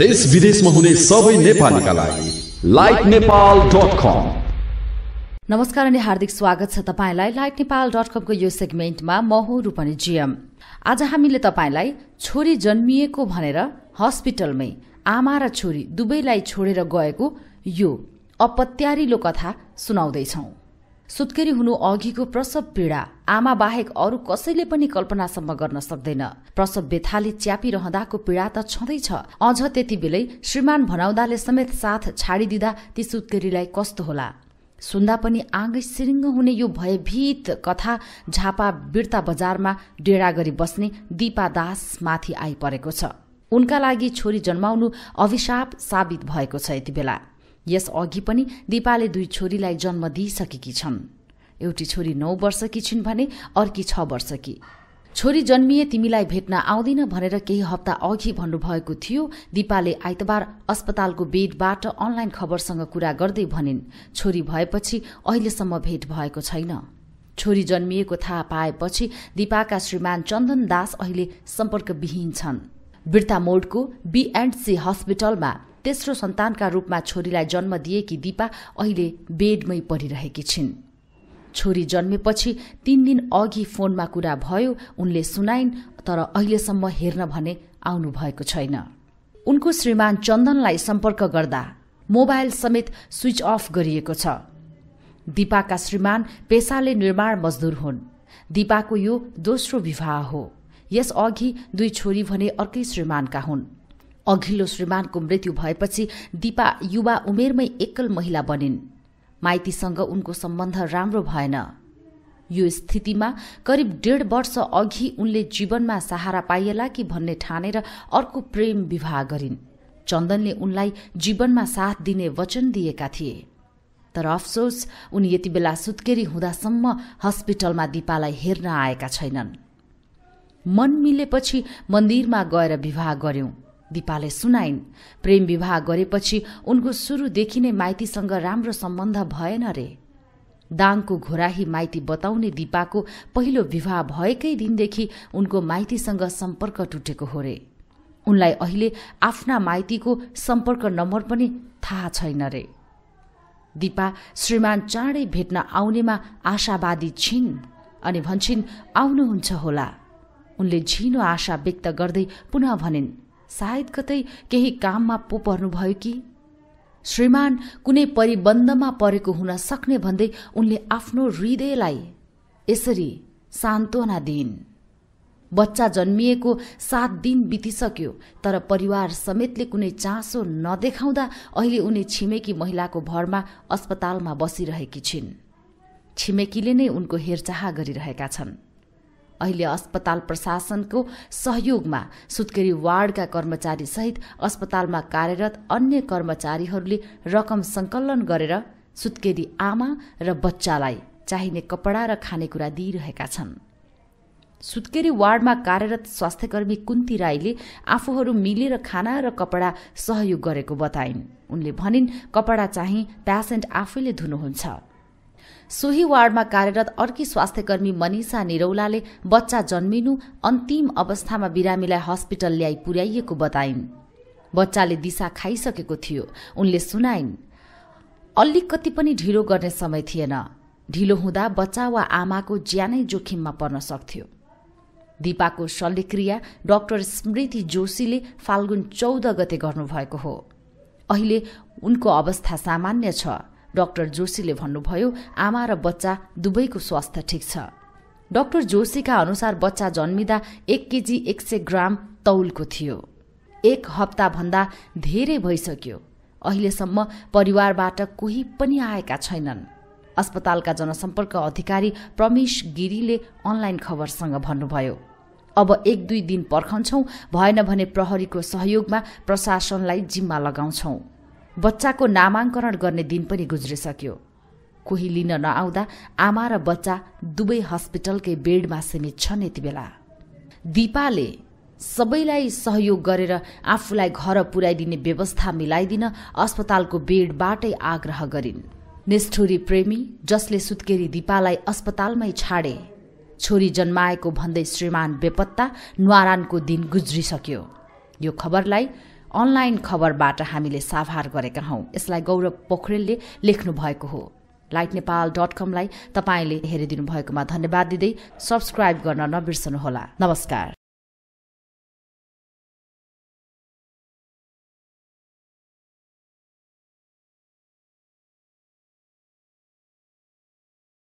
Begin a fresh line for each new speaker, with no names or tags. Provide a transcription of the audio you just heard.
देश विदेशमा हुने सबै नेपालीका लागि लाइक नेपाल डट कम नमस्कार अनि हार्दिक स्वागत छ तपाईँलाई लाइट नेपाल डट कमको यो सेगमेन्टमा म हुँ रूपनी जिएम आज हामीले तपाईँलाई छोरी जन्मिएको भनेर हस्पिटलमै आमा र छोरी दुवैलाई छोडेर गएको यो अपत्यारिलो कथा सुनाउँदैछौ सुत्केरी हुनु अघिको प्रसव पीडा आमा बाहेक अरू कसैले पनि कल्पनासम्म गर्न सक्दैन प्रसव व्यथाले च्यापिरहँदाको पीड़ा त छँदैछ अझ त्यति बेलै श्रीमान भनाउँदाले समेत साथ छाडिदिँदा ती सुत्केरीलाई कस्तो होला सुन्दा पनि आँगै सिरिङ्ग हुने यो भयभीत कथा झापा बिर्ता बजारमा डेडा गरी बस्ने दिपा माथि आइपरेको छ उनका लागि छोरी जन्माउनु अभिशाप साबित भएको छ यति बेला यस पनि दिपाले दुई छोरीलाई जन्म दिइसकेकी छन् एउटी छोरी नौ वर्षकी छिन् भने अर्की छ वर्षकी छोरी जन्मिए तिमीलाई भेट्न आउँदिन भनेर केही हप्ता अघि भन्नुभएको थियो दिपाले आइतबार अस्पतालको बेडबाट अनलाइन खबरसँग कुरा गर्दै भनिन् छोरी भएपछि अहिलेसम्म भेट भएको छैन छोरी जन्मिएको थाहा पाएपछि दिपाका श्रीमान चन्दन दास अहिले सम्पर्कविहीन छन् बिर्ता मोडको सी हस्पिटलमा तेस्रो सन्तानका रूपमा छोरीलाई जन्म दिएकी दिपा अहिले बेडमै परिरहेकी छिन् छोरी जन्मेपछि तीन दिन अघि फोनमा कुरा भयो उनले सुनाइन् तर अहिलेसम्म हेर्न भने आउनु भएको छैन उनको श्रीमान चन्दनलाई सम्पर्क गर्दा मोबाइल समेत स्विच अफ गरिएको छ दिपाका श्रीमान पेसाले निर्माण मजदुर हुन् दिपाको यो दोस्रो विवाह हो यस अघि दुई छोरी भने अर्कै श्रीमानका हुन् अघिल्लो श्रीमानको मृत्यु भएपछि दिपा युवा उमेरमै एकल महिला बनिन् माइतीसँग उनको सम्बन्ध राम्रो भएन यो स्थितिमा करिब डेढ वर्ष अघि उनले जीवनमा सहारा पाइएला कि भन्ने ठानेर अर्को प्रेम विवाह गरिन् चन्दनले उनलाई जीवनमा साथ दिने वचन दिएका थिए तर अफसोस उनी यति बेला सुत्केरी हुँदासम्म हस्पिटलमा दिपालाई हेर्न आएका छैनन् मन मिलेपछि मन्दिरमा गएर विवाह गर्यौं दिपाले सुनाइन् प्रेम विवाह गरेपछि उनको सुरुदेखि नै माइतीसँग राम्रो सम्बन्ध भएन रे दाङको घोराही माइती बताउने दिपाको पहिलो विवाह भएकै दिनदेखि उनको माइतीसँग सम्पर्क टुटेको हो रे उनलाई अहिले आफ्ना माइतीको सम्पर्क नम्बर पनि थाहा छैन रे दिपा श्रीमान चाँडै भेट्न आउनेमा आशावादी छिन् अनि भन्छन् आउनुहुन्छ होला उनले झिनो आशा व्यक्त गर्दै पुनः भनिन् सायद कतै केही काममा पो पर्नुभयो कि श्रीमान कुनै परिबन्धमा परेको हुन सक्ने भन्दै उनले आफ्नो हृदयलाई यसरी सान्त्वना दिइन् बच्चा जन्मिएको सात दिन बितिसक्यो तर परिवार समेतले कुनै चासो नदेखाउँदा अहिले उनी छिमेकी महिलाको भरमा अस्पतालमा बसिरहेकी छिन् छिमेकीले नै उनको हेरचाह गरिरहेका छन् अहिले अस्पताल प्रशासनको सहयोगमा सुत्केरी वार्डका कर्मचारी सहित अस्पतालमा कार्यरत अन्य कर्मचारीहरूले रकम संकलन गरेर सुत्केरी आमा र बच्चालाई चाहिने कपडा र खानेकुरा दिइरहेका छन् सुत्केरी वार्डमा कार्यरत स्वास्थ्यकर्मी कुन्ती राईले आफूहरू मिलेर खाना र कपडा सहयोग गरेको बताइन् उनले भनिन् कपडा चाहिँ प्यासेन्ट आफैले धुनुहुन्छ सोही वार्डमा कार्यरत अर्की स्वास्थ्यकर्मी मनिषा निरौलाले बच्चा जन्मिनु अन्तिम अवस्थामा बिरामीलाई हस्पिटल ल्याइ पुर्याइएको बताइन् बच्चाले दिशा खाइसकेको थियो उनले सुनाइन् कति पनि ढिलो गर्ने समय थिएन ढिलो हुँदा बच्चा वा आमाको ज्यानै जोखिममा पर्न सक्थ्यो दिपाको शल्यक्रिया डाक्टर स्मृति जोशीले फाल्गुन चौध गते गर्नुभएको हो अहिले उनको अवस्था सामान्य छ डाक्टर जोशीले भन्नुभयो आमा र बच्चा दुवैको स्वास्थ्य ठिक छ डाक्टर जोशीका अनुसार बच्चा जन्मिँदा एक केजी एक सय ग्राम तौलको थियो एक हप्ताभन्दा धेरै भइसक्यो अहिलेसम्म परिवारबाट कोही पनि आएका छैनन् अस्पतालका जनसम्पर्क अधिकारी प्रमेश गिरीले अनलाइन खबरसँग भन्नुभयो अब एक दुई दिन पर्खन्छौँ भएन भने प्रहरीको सहयोगमा प्रशासनलाई जिम्मा लगाउँछौँ बच्चाको नामाङ्करण गर्ने दिन पनि गुज्रिसक्यो कोही लिन नआउँदा आमा र बच्चा दुवै हस्पिटलकै बेडमा सीमित छन् यति बेला दिपाले सबैलाई सहयोग गरेर आफूलाई घर पुर्याइदिने व्यवस्था मिलाइदिन अस्पतालको बेडबाटै आग्रह गरिन् निष्ठुरी प्रेमी जसले सुत्केरी दिपालाई अस्पतालमै छाडे छोरी जन्माएको भन्दै श्रीमान बेपत्ता न्वारानको दिन गुज्रिसक्यो यो खबरलाई अनलाइन खबरबाट हामीले साभार गरेका हौं यसलाई गौरव पोखरेलले लेख्नु भएको हो लाइट नेपाल डट कमलाई तपाईँले हेरिदिनु भएकोमा धन्यवाद दिँदै सब्सक्राइब गर्न नबिर्सनुहोला नमस्कार